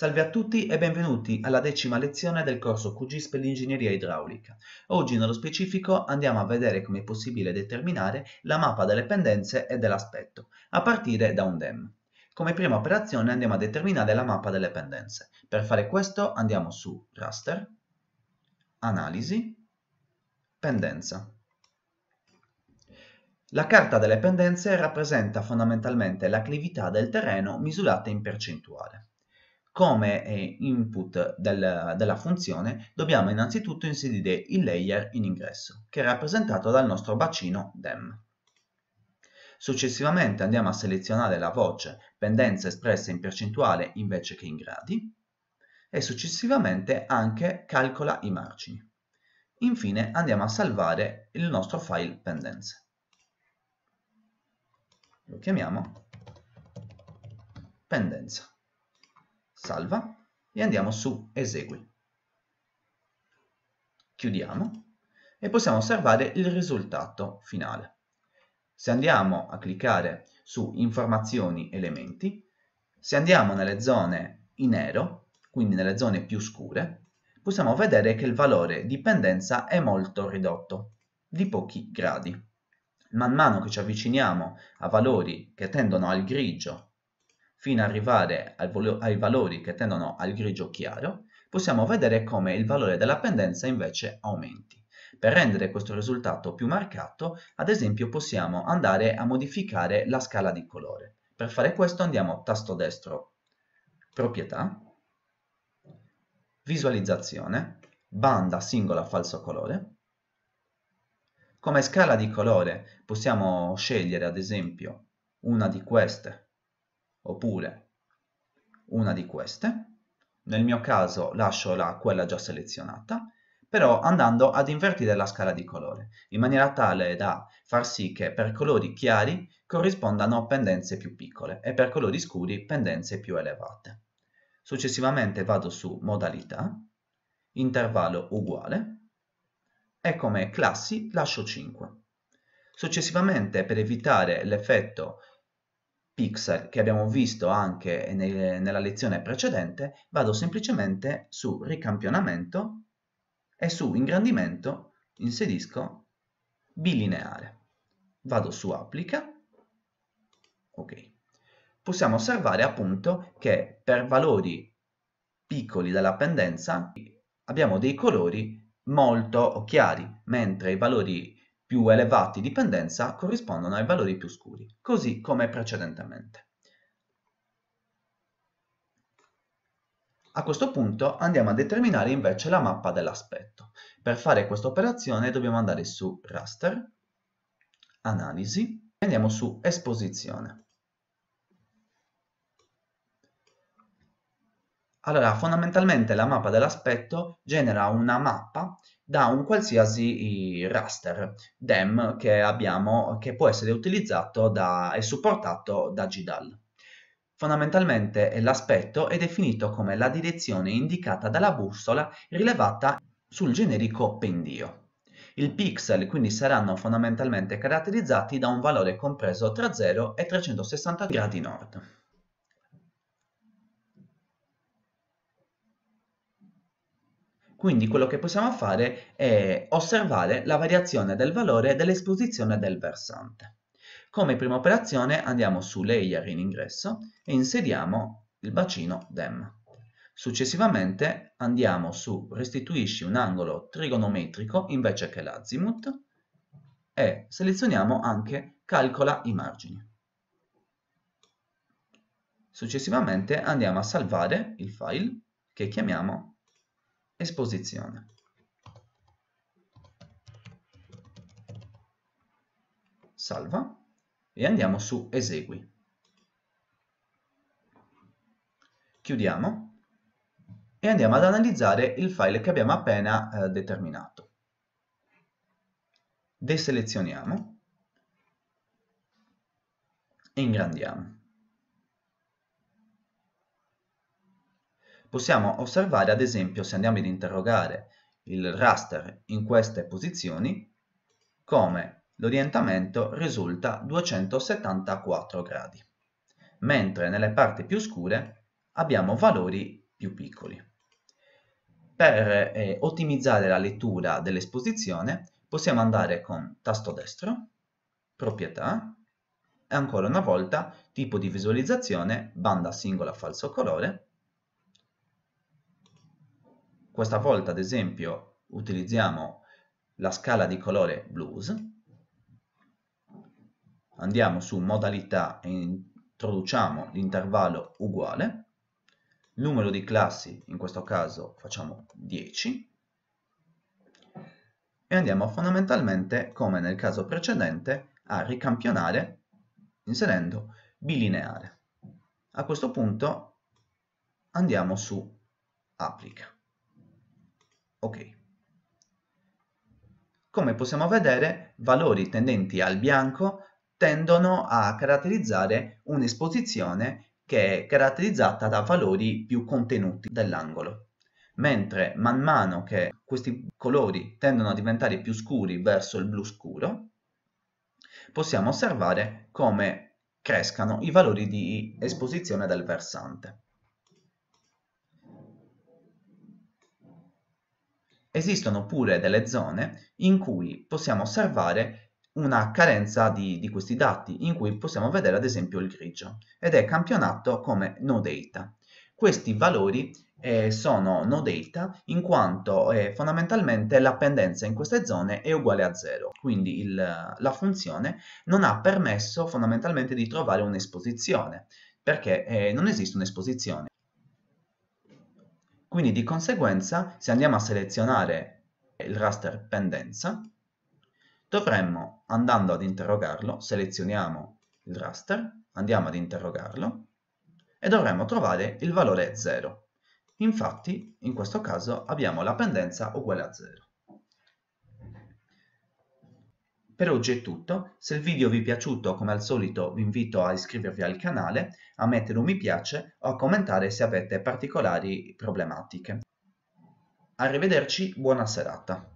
Salve a tutti e benvenuti alla decima lezione del corso QGIS per l'ingegneria idraulica. Oggi nello specifico andiamo a vedere come è possibile determinare la mappa delle pendenze e dell'aspetto, a partire da un DEM. Come prima operazione andiamo a determinare la mappa delle pendenze. Per fare questo andiamo su Raster, Analisi, Pendenza. La carta delle pendenze rappresenta fondamentalmente l'acclività del terreno misurata in percentuale come input del, della funzione dobbiamo innanzitutto inserire il layer in ingresso, che è rappresentato dal nostro bacino dem. Successivamente andiamo a selezionare la voce pendenza espressa in percentuale invece che in gradi e successivamente anche calcola i margini. Infine andiamo a salvare il nostro file pendenze. Lo chiamiamo pendenza salva e andiamo su esegui. Chiudiamo e possiamo osservare il risultato finale. Se andiamo a cliccare su informazioni elementi, se andiamo nelle zone in nero, quindi nelle zone più scure, possiamo vedere che il valore dipendenza è molto ridotto, di pochi gradi. Man mano che ci avviciniamo a valori che tendono al grigio fino ad arrivare ai valori che tendono al grigio chiaro, possiamo vedere come il valore della pendenza invece aumenti. Per rendere questo risultato più marcato, ad esempio possiamo andare a modificare la scala di colore. Per fare questo andiamo tasto destro, proprietà, visualizzazione, banda singola falso colore. Come scala di colore possiamo scegliere ad esempio una di queste oppure una di queste, nel mio caso lascio la, quella già selezionata, però andando ad invertire la scala di colore, in maniera tale da far sì che per colori chiari corrispondano pendenze più piccole e per colori scuri pendenze più elevate. Successivamente vado su modalità, intervallo uguale e come classi lascio 5. Successivamente per evitare l'effetto pixel che abbiamo visto anche nel, nella lezione precedente, vado semplicemente su ricampionamento e su ingrandimento inserisco bilineare. Vado su applica, ok. Possiamo osservare appunto che per valori piccoli della pendenza abbiamo dei colori molto chiari, mentre i valori più elevati di pendenza corrispondono ai valori più scuri, così come precedentemente. A questo punto andiamo a determinare invece la mappa dell'aspetto. Per fare questa operazione dobbiamo andare su Raster, Analisi e andiamo su Esposizione. Allora, fondamentalmente la mappa dell'aspetto genera una mappa da un qualsiasi raster DEM che abbiamo, che può essere utilizzato e supportato da GDAL. Fondamentalmente l'aspetto è definito come la direzione indicata dalla bussola rilevata sul generico pendio. I pixel quindi saranno fondamentalmente caratterizzati da un valore compreso tra 0 e 360 gradi nord. Quindi quello che possiamo fare è osservare la variazione del valore dell'esposizione del versante. Come prima operazione andiamo su Layer in ingresso e inseriamo il bacino DEM. Successivamente andiamo su Restituisci un angolo trigonometrico invece che l'azimuth e selezioniamo anche Calcola i margini. Successivamente andiamo a salvare il file che chiamiamo esposizione salva e andiamo su esegui chiudiamo e andiamo ad analizzare il file che abbiamo appena eh, determinato deselezioniamo e ingrandiamo Possiamo osservare ad esempio se andiamo ad interrogare il raster in queste posizioni come l'orientamento risulta 274 gradi, mentre nelle parti più scure abbiamo valori più piccoli. Per eh, ottimizzare la lettura dell'esposizione possiamo andare con tasto destro, proprietà, e ancora una volta tipo di visualizzazione, banda singola falso colore, questa volta, ad esempio, utilizziamo la scala di colore blues. Andiamo su modalità e introduciamo l'intervallo uguale. Numero di classi, in questo caso facciamo 10. E andiamo fondamentalmente, come nel caso precedente, a ricampionare inserendo bilineare. A questo punto andiamo su applica ok come possiamo vedere valori tendenti al bianco tendono a caratterizzare un'esposizione che è caratterizzata da valori più contenuti dell'angolo mentre man mano che questi colori tendono a diventare più scuri verso il blu scuro possiamo osservare come crescano i valori di esposizione del versante Esistono pure delle zone in cui possiamo osservare una carenza di, di questi dati, in cui possiamo vedere ad esempio il grigio, ed è campionato come no data. Questi valori eh, sono no data in quanto eh, fondamentalmente la pendenza in queste zone è uguale a zero, quindi il, la funzione non ha permesso fondamentalmente di trovare un'esposizione, perché eh, non esiste un'esposizione. Quindi di conseguenza se andiamo a selezionare il raster pendenza, dovremmo andando ad interrogarlo, selezioniamo il raster, andiamo ad interrogarlo e dovremmo trovare il valore 0. Infatti in questo caso abbiamo la pendenza uguale a 0. Per oggi è tutto, se il video vi è piaciuto come al solito vi invito a iscrivervi al canale, a mettere un mi piace o a commentare se avete particolari problematiche. Arrivederci, buona serata.